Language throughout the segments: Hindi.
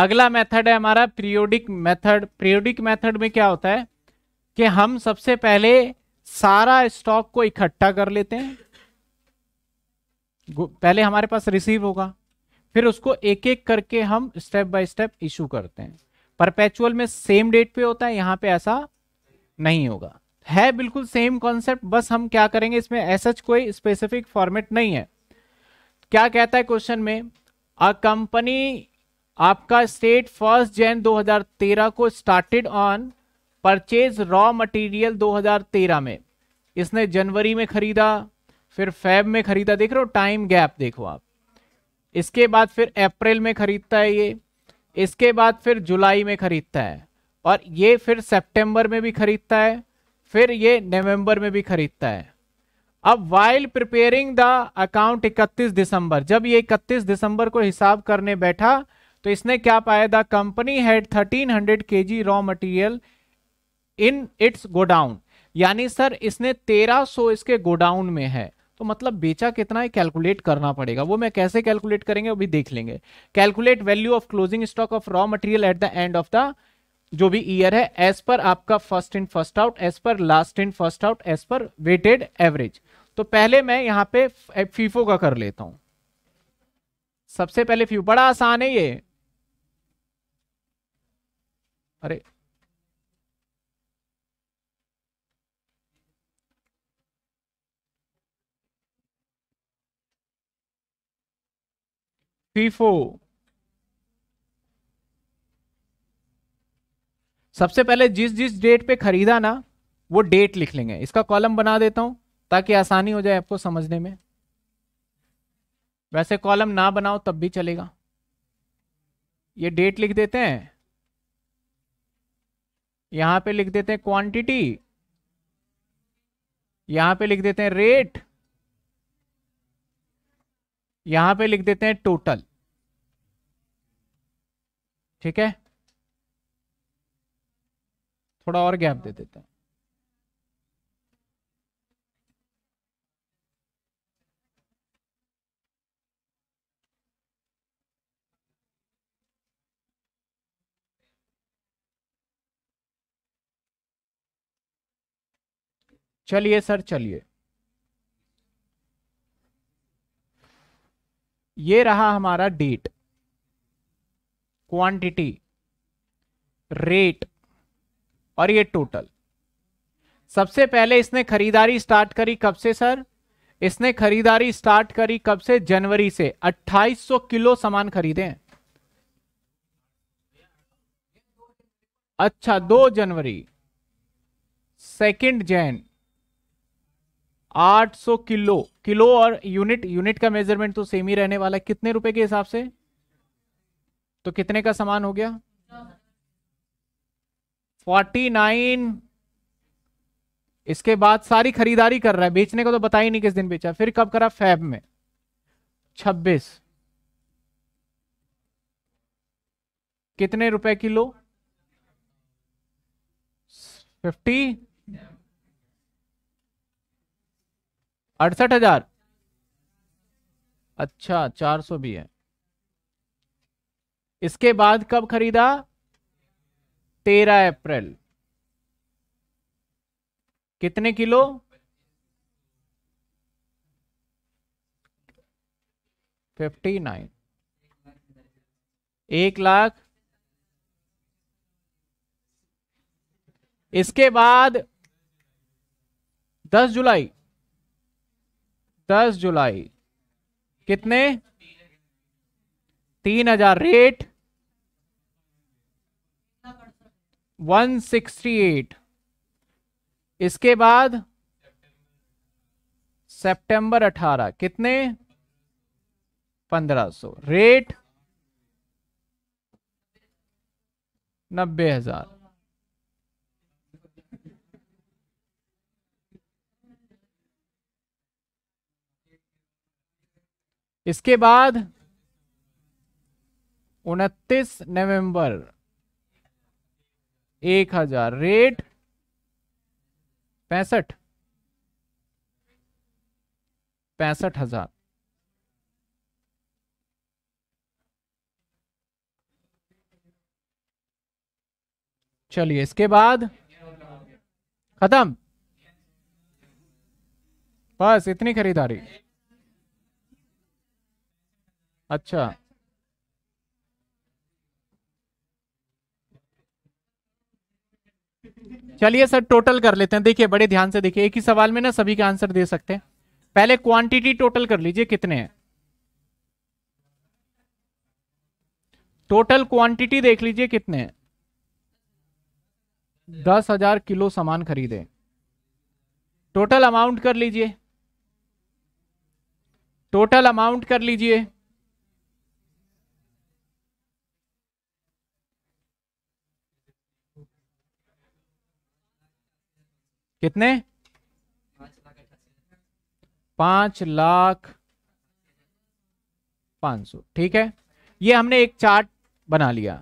अगला मेथड है हमारा पीरियोडिक मेथड पीरियोडिक मेथड में क्या होता है कि हम सबसे पहले सारा स्टॉक को इकट्ठा कर लेते हैं पहले हमारे पास रिसीव होगा फिर उसको एक एक करके हम स्टेप बाय स्टेप इशू करते हैं परपेचुअल में सेम डेट पे होता है यहां पे ऐसा नहीं होगा है बिल्कुल सेम कॉन्सेप्ट बस हम क्या करेंगे इसमें ऐसा कोई स्पेसिफिक फॉर्मेट नहीं है क्या कहता है क्वेश्चन में अ कंपनी आपका स्टेट फर्स्ट जैन 2013 को started on purchase raw material 2013 में इसने जनवरी में खरीदा फिर फैब में खरीदा देख रहे हो टाइम गैप देखो आप इसके बाद फिर अप्रैल में खरीदता है ये इसके बाद फिर जुलाई में खरीदता है और ये फिर सितंबर में भी खरीदता है फिर ये नवंबर में भी खरीदता है अब while preparing the account 31 December जब ये 31 दिसंबर को हिसाब करने बैठा तो इसने क्या पाया the company had 1300 hundred K G raw material in its godown यानी सर इसने 1300 इसके गोडाउन में है तो मतलब बेचा कितना है कैलकुलेट करना पड़ेगा वो मैं कैसे कैलकुलेट करेंगे अभी देख लेंगे calculate value of closing stock of raw material at the end of the जो भी ईयर है एज पर आपका first in first out as per last in first out as per weighted average तो पहले मैं यहां पे फीफो का कर लेता हूं सबसे पहले फीफो बड़ा आसान है ये अरे फीफो सबसे पहले जिस जिस डेट पे खरीदा ना वो डेट लिख लेंगे इसका कॉलम बना देता हूं ताकि आसानी हो जाए आपको समझने में वैसे कॉलम ना बनाओ तब भी चलेगा ये डेट लिख देते हैं यहां पे लिख देते हैं क्वांटिटी यहां पे लिख देते हैं रेट यहां पे लिख देते हैं टोटल ठीक है थोड़ा और गैप दे देते हैं चलिए सर चलिए ये रहा हमारा डेट क्वांटिटी रेट और ये टोटल सबसे पहले इसने खरीदारी स्टार्ट करी कब से सर इसने खरीदारी स्टार्ट करी कब से जनवरी से 2800 किलो सामान खरीदे हैं अच्छा दो जनवरी सेकंड जैन 800 किलो किलो और यूनिट यूनिट का मेजरमेंट तो सेम ही रहने वाला है कितने रुपए के हिसाब से तो कितने का सामान हो गया 49 इसके बाद सारी खरीदारी कर रहा है बेचने को तो बता ही नहीं किस दिन बेचा फिर कब करा फैब में 26 कितने रुपए किलो 50 अड़सठ हजार अच्छा चार सौ भी है इसके बाद कब खरीदा तेरह अप्रैल कितने किलो फिफ्टी नाइन एक लाख इसके बाद दस जुलाई दस जुलाई कितने तीन हजार रेट वन सिक्सटी एट इसके बाद सितंबर अठारह कितने पंद्रह सौ रेट नब्बे हजार इसके बाद 29 नवंबर 1000 रेट पैंसठ पैंसठ हजार चलिए इसके बाद खत्म बस इतनी खरीदारी अच्छा चलिए सर टोटल कर लेते हैं देखिए बड़े ध्यान से देखिए एक ही सवाल में ना सभी का आंसर दे सकते हैं पहले क्वांटिटी टोटल कर लीजिए कितने हैं टोटल क्वांटिटी देख लीजिए कितने हैं दस हजार किलो सामान खरीदे टोटल अमाउंट कर लीजिए टोटल अमाउंट कर लीजिए कितने पांच लाख पांच सौ ठीक है ये हमने एक चार्ट बना लिया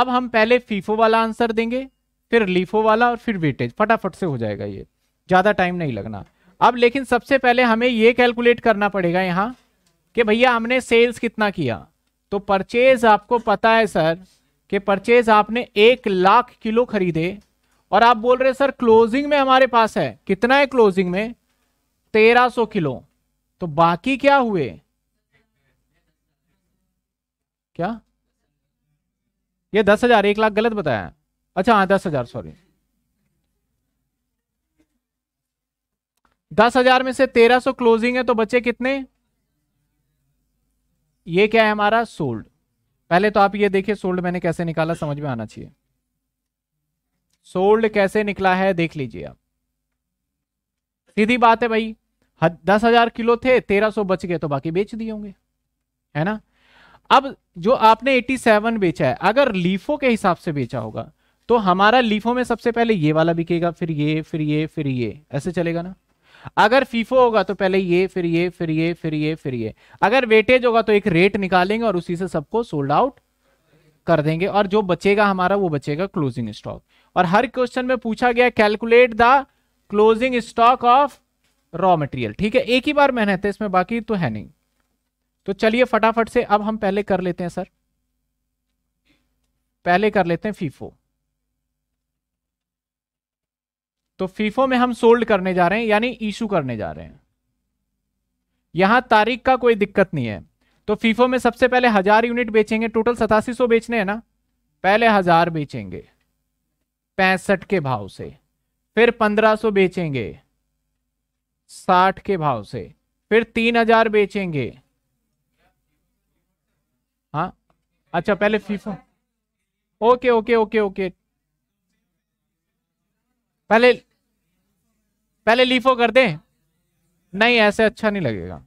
अब हम पहले फीफो वाला आंसर देंगे फिर लीफो वाला और फिर वेटेज फटाफट से हो जाएगा ये ज़्यादा टाइम नहीं लगना अब लेकिन सबसे पहले हमें ये कैलकुलेट करना पड़ेगा यहाँ कि भैया हमने सेल्स कितना किया तो परचेज आपको पता है सर कि परचेज आपने एक लाख किलो खरीदे और आप बोल रहे सर क्लोजिंग में हमारे पास है कितना है क्लोजिंग में 1300 किलो तो बाकी क्या हुए क्या ये दस हजार एक लाख गलत बताया अच्छा हाँ दस हजार सॉरी दस हजार में से तेरह सो क्लोजिंग है तो बचे कितने ये क्या है हमारा सोल्ड पहले तो आप ये देखिए सोल्ड मैंने कैसे निकाला समझ में आना चाहिए सोल्ड कैसे निकला है देख लीजिए आप सीधी बात है भाई दस हजार किलो थे तेरह सौ बच गए तो बाकी बेच दिए होंगे है ना अब जो आपने 87 बेचा है अगर लीफो के हिसाब से बेचा होगा तो हमारा लीफो में सबसे पहले ये वाला बिकेगा फिर ये फिर ये फिर ये ऐसे चलेगा ना अगर फीफो होगा तो पहले ये फिर ये फिर ये फिर ये फिर ये अगर वेटेज होगा तो एक रेट निकालेंगे और उसी से सबको सोल्ड आउट कर देंगे और जो बचेगा हमारा वो बचेगा क्लोजिंग स्टॉक और हर क्वेश्चन में पूछा गया calculate the closing stock of raw material ठीक है एक ही बार मेहनत है इसमें बाकी तो है नहीं तो चलिए फटाफट से अब हम पहले कर लेते हैं सर पहले कर लेते हैं फीफो तो फीफो में हम सोल्ड करने जा रहे हैं यानी इशू करने जा रहे हैं यहां तारीख का कोई दिक्कत नहीं है तो फीफो में सबसे पहले हजार यूनिट बेचेंगे टोटल सतासी बेचने हैं ना पहले हजार बेचेंगे पैंसठ के भाव से फिर पंद्रह सौ बेचेंगे साठ के भाव से फिर तीन हजार बेचेंगे हाँ अच्छा पहले FIFO okay okay okay okay पहले पहले लीफो कर दें नहीं ऐसे अच्छा नहीं लगेगा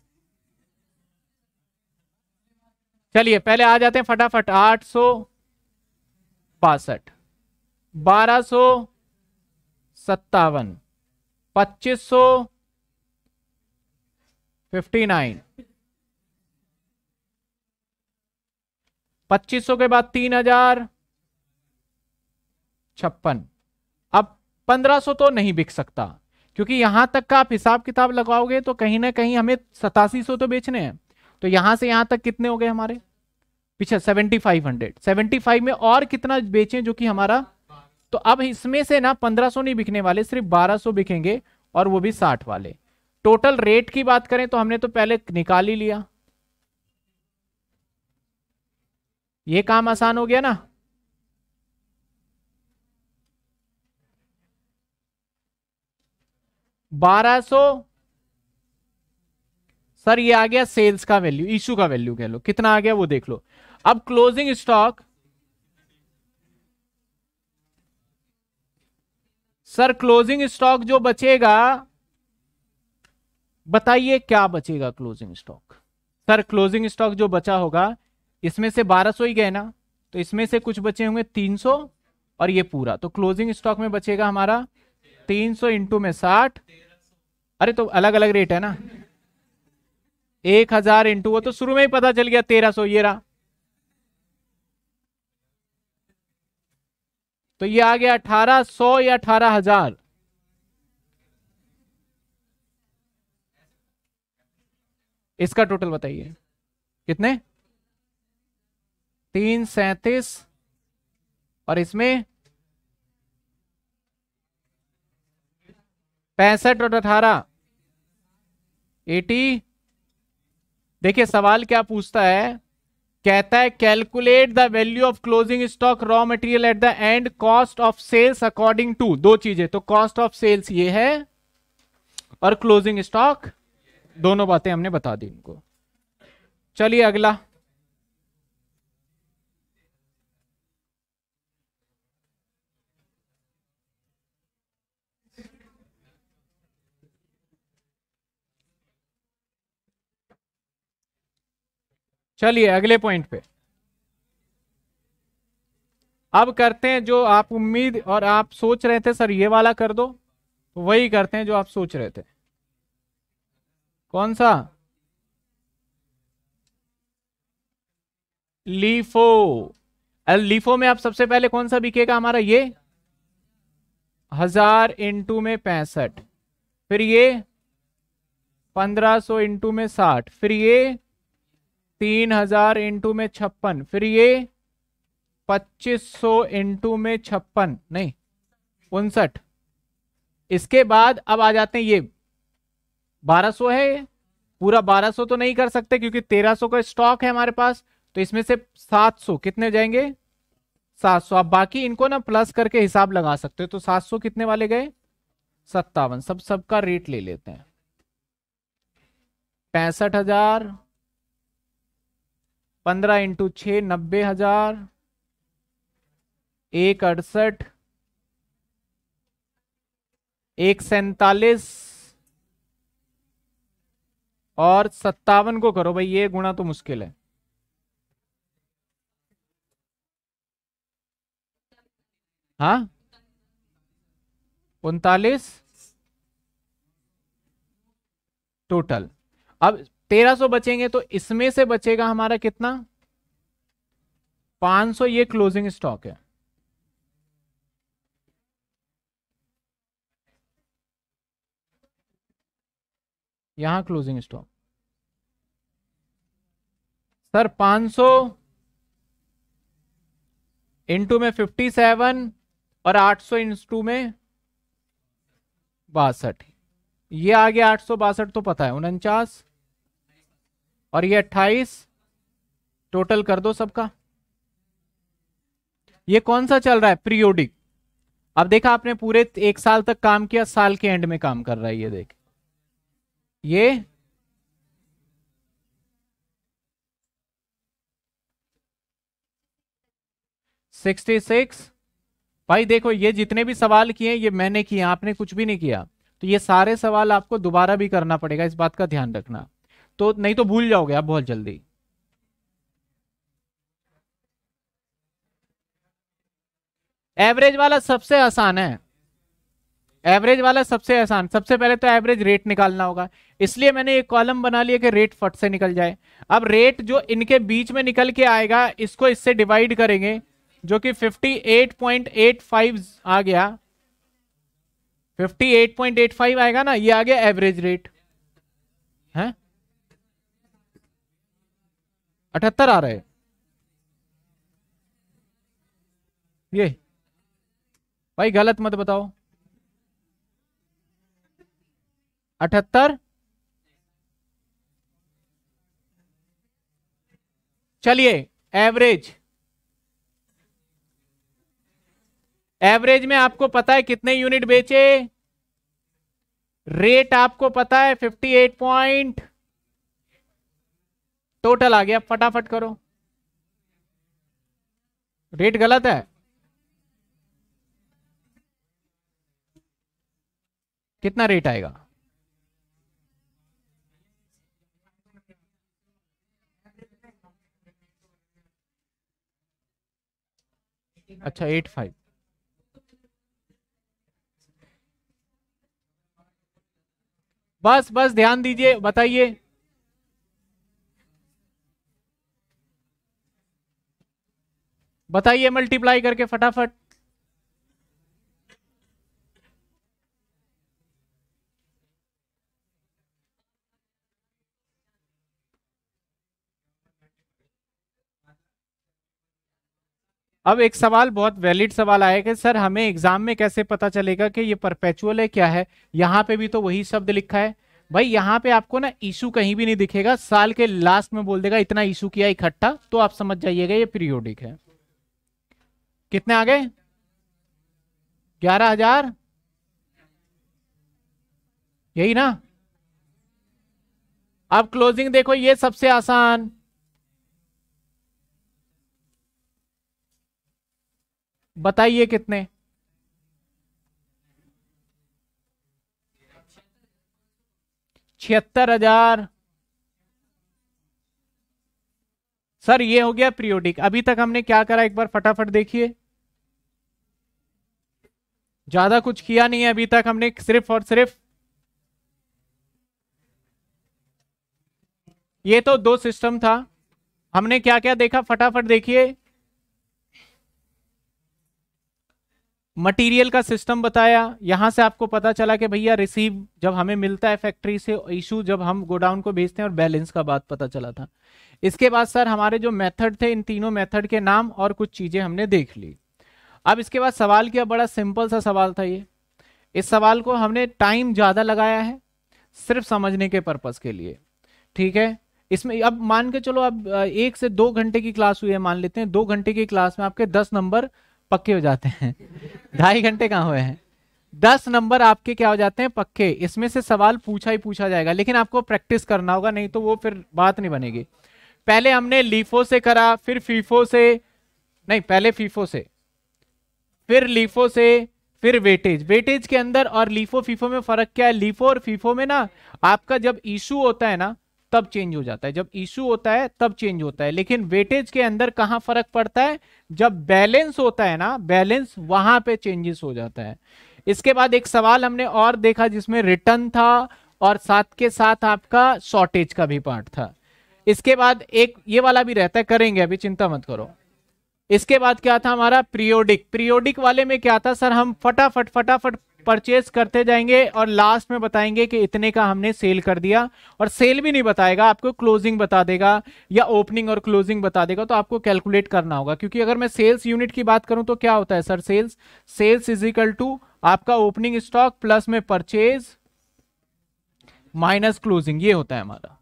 चलिए पहले आ जाते हैं फटाफट आठ सौ बासठ बारह सो सत्तावन पच्चीस सो फिफ्टी नाइन पच्चीस सौ के बाद तीन हजार छप्पन अब पंद्रह सौ तो नहीं बिक सकता क्योंकि यहां तक का आप हिसाब किताब लगाओगे तो कहीं ना कहीं हमें सतासी सौ तो बेचने हैं तो यहां से यहां तक कितने हो गए हमारे पीछे seventy five hundred seventy five में और कितना बेचें जो कि हमारा तो अब इसमें से ना 1500 नहीं बिकने वाले सिर्फ 1200 बिकेंगे और वो भी 60 वाले टोटल रेट की बात करें तो हमने तो पहले निकाल ही लिया ये काम आसान हो गया ना बारह सो सर ये आ गया सेल्स का वैल्यू इशू का वैल्यू कह लो कितना आ गया वो देख लो अब closing stock sir closing stock जो बचेगा बताइए क्या बचेगा closing stock sir closing stock जो बचा होगा इसमें से 1200 ही गए ना तो इसमें से कुछ बचे होंगे 300 और ये पूरा तो क्लोजिंग स्टॉक में बचेगा हमारा 300 सौ इंटू में साठ अरे तो अलग अलग रेट है ना एक हजार इंटू वो तो शुरू में ही पता चल गया तेरह सो ये रहा तो ये आ गया अठारह सौ या अठारह हजार इसका टोटल बताइए कितने तीन सैतीस और इसमें पैंसठ और अठारह एटी देखिए सवाल क्या पूछता है कहता है calculate the value of closing stock raw material at the end cost of sales according to दो चीजें तो कॉस्ट ऑफ सेल्स ये है और क्लोजिंग स्टॉक दोनों बातें हमने बता दी उनको चलिए अगला चलिए अगले पॉइंट पे अब करते हैं जो आप उम्मीद और आप सोच रहे थे सर ये वाला कर दो तो वही करते हैं जो आप सोच रहे थे कौन सा लीफो लीफो में आप सबसे पहले कौन सा बिकेगा हमारा ये हजार इंटू में पैंसठ फिर ये पंद्रह सो इंटू में साठ फिर ये तीन हजार इंटू में छप्पन फिर ये पच्चीस सौ इंटू में छप्पन नहीं उनसठ इसके बाद अब आ जाते हैं ये बारह सौ है पूरा बारह सौ तो नहीं कर सकते क्योंकि तेरह सौ का स्टॉक है हमारे पास तो इसमें से सात सौ कितने जाएंगे सात सौ आप बाकी इनको ना प्लस करके हिसाब लगा सकते हो तो सात सौ कितने वाले गए सत्तावन सब सबका रेट ले लेते हैं पैंसठ हजार पंद्रह इंटू छ नब्बे हजार एक अड़सठ एक सैतालीस और सत्तावन को करो भाई ये गुणा तो मुश्किल है हा उनतालीस टोटल अब 1300 बचेंगे तो इसमें से बचेगा हमारा कितना 500 ये क्लोजिंग स्टॉक है यहां क्लोजिंग स्टॉक सर 500 सौ इंटू में 57 और 800 सौ इंटू में बासठ ये आगे आठ सौ बासठ तो पता है उनचास और ये अट्ठाईस टोटल कर दो सबका ये कौन सा चल रहा है प्रियोडिक अब देखा आपने पूरे एक साल तक काम किया साल के एंड में काम कर रहा है ये देख ये सिक्सटी सिक्स भाई देखो ये जितने भी सवाल किए ये मैंने किए आपने कुछ भी नहीं किया तो ये सारे सवाल आपको दोबारा भी करना पड़ेगा इस बात का ध्यान रखना तो नहीं तो भूल जाओगे आप बहुत जल्दी एवरेज वाला सबसे आसान है एवरेज वाला सबसे आसान सबसे पहले तो एवरेज रेट निकालना होगा इसलिए मैंने एक कॉलम बना लिया कि रेट फट से निकल जाए अब रेट जो इनके बीच में निकल के आएगा इसको इससे डिवाइड करेंगे जो कि 58.85 आ गया 58.85 आएगा ना ये आ गया एवरेज रेट है अठहत्तर आ रहे ये भाई गलत मत बताओ अठहत्तर चलिए एवरेज एवरेज में आपको पता है कितने यूनिट बेचे रेट आपको पता है फिफ्टी एट पॉइंट टोटल आ गया फटाफट करो रेट गलत है कितना रेट आएगा अच्छा एट फाइव बस बस ध्यान दीजिए बताइए बताइए मल्टीप्लाई करके फटाफट अब एक सवाल बहुत वैलिड सवाल आया कि सर हमें एग्जाम में कैसे पता चलेगा कि ये परपेचुअल है क्या है यहां पे भी तो वही शब्द लिखा है भाई यहां पे आपको ना इशू कहीं भी नहीं दिखेगा साल के लास्ट में बोल देगा इतना इशू किया इकट्ठा तो आप समझ जाइएगा ये पीरियोडिक है कितने आ गए ग्यारह हजार यही ना अब क्लोजिंग देखो ये सबसे आसान बताइए कितने छिहत्तर हजार सर ये हो गया प्रियोडिक अभी तक हमने क्या करा एक बार फटाफट देखिए ज्यादा कुछ किया नहीं है अभी तक हमने सिर्फ और सिर्फ ये तो दो सिस्टम था हमने क्या क्या देखा फटाफट देखिए मटेरियल का सिस्टम बताया यहाँ से आपको पता चला कि भैया रिसीव जब हमें मिलता है फैक्ट्री से इशू जब हम गोडाउन को भेजते हैं और बैलेंस का बात पता चला था इसके बाद सर हमारे जो मेथड थे इन तीनों मेथड के नाम और कुछ चीजें हमने देख ली अब इसके बाद सवाल किया बड़ा सिंपल सा सवाल था ये इस सवाल को हमने टाइम ज्यादा लगाया है सिर्फ समझने के पर्पज के लिए ठीक है इसमें अब मान के चलो अब एक से दो घंटे की क्लास हुई है मान लेते हैं दो घंटे की क्लास में आपके दस नंबर पक्के हो जाते हैं ढाई घंटे कहाँ हुए हैं दस नंबर आपके क्या हो जाते हैं पक्के इसमें से सवाल पूछा ही पूछा जाएगा लेकिन आपको प्रैक्टिस करना होगा नहीं तो वो फिर बात नहीं बनेगी पहले हमने लीफो से करा फिर फीफो से नहीं पहले फीफो से फिर लीफो से फिर वेटेज वेटेज के अंदर और लीफो फीफो में फर्क क्या है लीफो और फीफो में ना आपका जब इशू होता है ना तब चेंज हो जाता है जब इशू होता है तब चेंज होता है लेकिन वेटेज के अंदर कहाँ फर्क पड़ता है जब बैलेंस होता है ना बैलेंस वहां पे चेंजेस हो जाता है इसके बाद एक सवाल हमने और देखा जिसमें रिटर्न था और साथ के साथ आपका शॉर्टेज का भी पार्ट था इसके बाद एक ये वाला भी रहता है करेंगे अभी चिंता मत करो इसके बाद क्या था हमारा प्रियोडिक प्रियोडिक वाले में क्या था सर हम फटाफट फटाफट परचेज करते जाएंगे और लास्ट में बताएंगे कि इतने का हमने सेल कर दिया और सेल भी नहीं बताएगा आपको क्लोजिंग बता देगा या ओपनिंग और क्लोजिंग बता देगा तो आपको कैलकुलेट करना होगा क्योंकि अगर मैं सेल्स यूनिट की बात करूं तो क्या होता है sir sales sales is equal to आपका ओपनिंग स्टॉक प्लस में परचेज माइनस क्लोजिंग ये होता है हमारा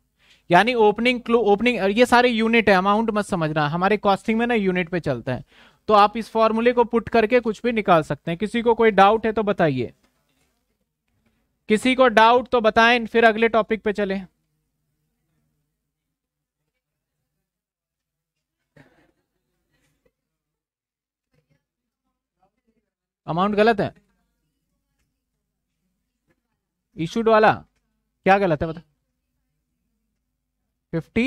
यानी ओपनिंग ओपनिंग ये सारे यूनिट है अमाउंट मत समझना हमारे कॉस्टिंग में ना यूनिट पे चलता है तो आप इस फॉर्मूले को पुट करके कुछ भी निकाल सकते हैं किसी को कोई डाउट है तो बताइए किसी को डाउट तो बताएं फिर अगले टॉपिक पे चले अमाउंट गलत है इशूड वाला क्या गलत है बता फिफ्टी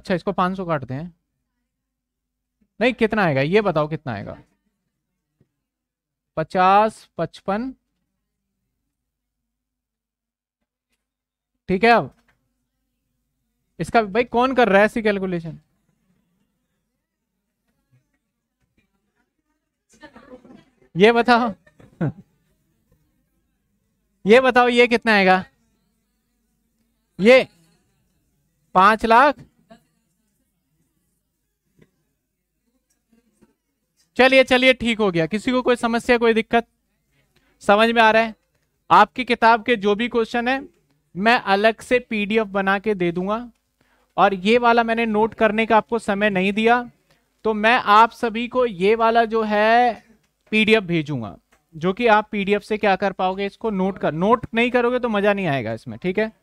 अच्छा इसको पांच सौ काटते हैं नहीं कितना आएगा ये बताओ कितना आएगा पचास पचपन ठीक है अब इसका भाई कौन कर रहा है ऐसी कैलकुलेशन ये बताओ ये बताओ ये कितना आएगा ये पांच लाख चलिए चलिए ठीक हो गया किसी को कोई समस्या कोई दिक्कत समझ में आ रहा है आपकी किताब के जो भी क्वेश्चन है मैं अलग से पीडीएफ बना के दे दूंगा और ये वाला मैंने नोट करने का आपको समय नहीं दिया तो मैं आप सभी को ये वाला जो है पीडीएफ भेजूंगा जो कि आप पीडीएफ से क्या कर पाओगे इसको नोट कर नोट नहीं करोगे तो मजा नहीं आएगा इसमें ठीक है